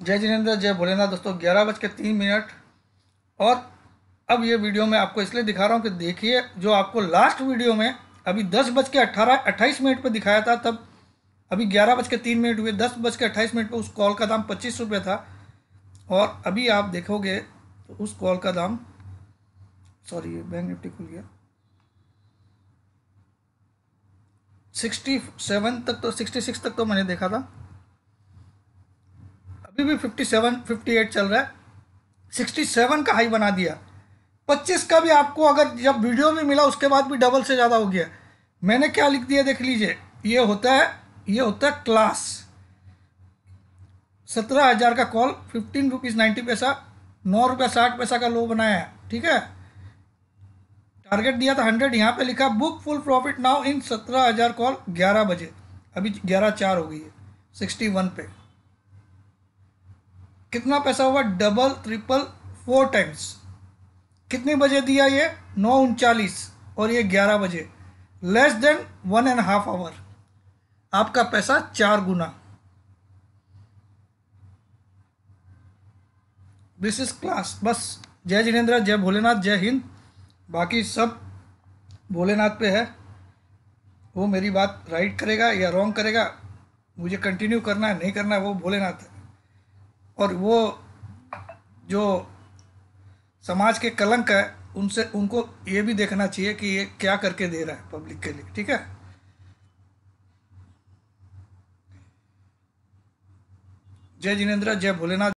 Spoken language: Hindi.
जय जिनेन्द्र जय भोलेनाथ दोस्तों ग्यारह बज के तीन मिनट और अब ये वीडियो मैं आपको इसलिए दिखा रहा हूँ कि देखिए जो आपको लास्ट वीडियो में अभी दस बज के अट्ठारह अट्ठाईस मिनट पर दिखाया था तब अभी ग्यारह बज के तीन मिनट हुए दस बज के अट्ठाईस मिनट पर उस कॉल का दाम पच्चीस रुपये था और अभी आप देखोगे तो उस कॉल का दाम सॉरी ये बैंक निफ्टी खुल गया सिक्सटी सेवन तक तो सिक्सटी सिक्स तक तो मैंने देखा था अभी भी फिफ्टी सेवन फिफ्टी एट चल रहा है सिक्सटी सेवन का हाई बना दिया पच्चीस का भी आपको अगर जब वीडियो में मिला उसके बाद भी डबल से ज़्यादा हो गया मैंने क्या लिख दिया देख लीजिए ये होता है ये होता है क्लास सत्रह हज़ार का कॉल फिफ्टीन रुपीज़ नाइन्टी पैसा नौ रुपया साठ पैसा का लो बनाया है ठीक है टारगेट दिया था हंड्रेड यहाँ पे लिखा book full profit now in सत्रह हज़ार कॉल ग्यारह बजे अभी ग्यारह चार हो गई है सिक्सटी वन पे कितना पैसा हुआ डबल ट्रिपल फोर टाइम्स कितने बजे दिया ये नौ उनचालीस और ये ग्यारह बजे less than one and half hour आपका पैसा चार गुना दिस इज क्लास बस जय जिनेन्द्र जय भोलेनाथ जय हिंद बाकी सब भोलेनाथ पे है वो मेरी बात राइट करेगा या रॉन्ग करेगा मुझे कंटिन्यू करना है नहीं करना है वो भोलेनाथ है और वो जो समाज के कलंक है उनसे उनको ये भी देखना चाहिए कि ये क्या करके दे रहा है पब्लिक के लिए ठीक है जय जिनेन्द्र जय भोलेनाथ